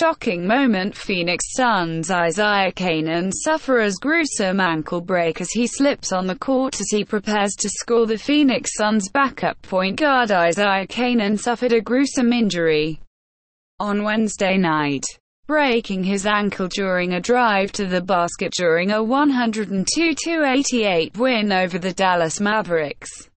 shocking moment Phoenix Suns Isaiah Kanan suffers gruesome ankle break as he slips on the court as he prepares to score the Phoenix Suns backup point guard Isaiah Kanan suffered a gruesome injury on Wednesday night breaking his ankle during a drive to the basket during a 102-88 win over the Dallas Mavericks.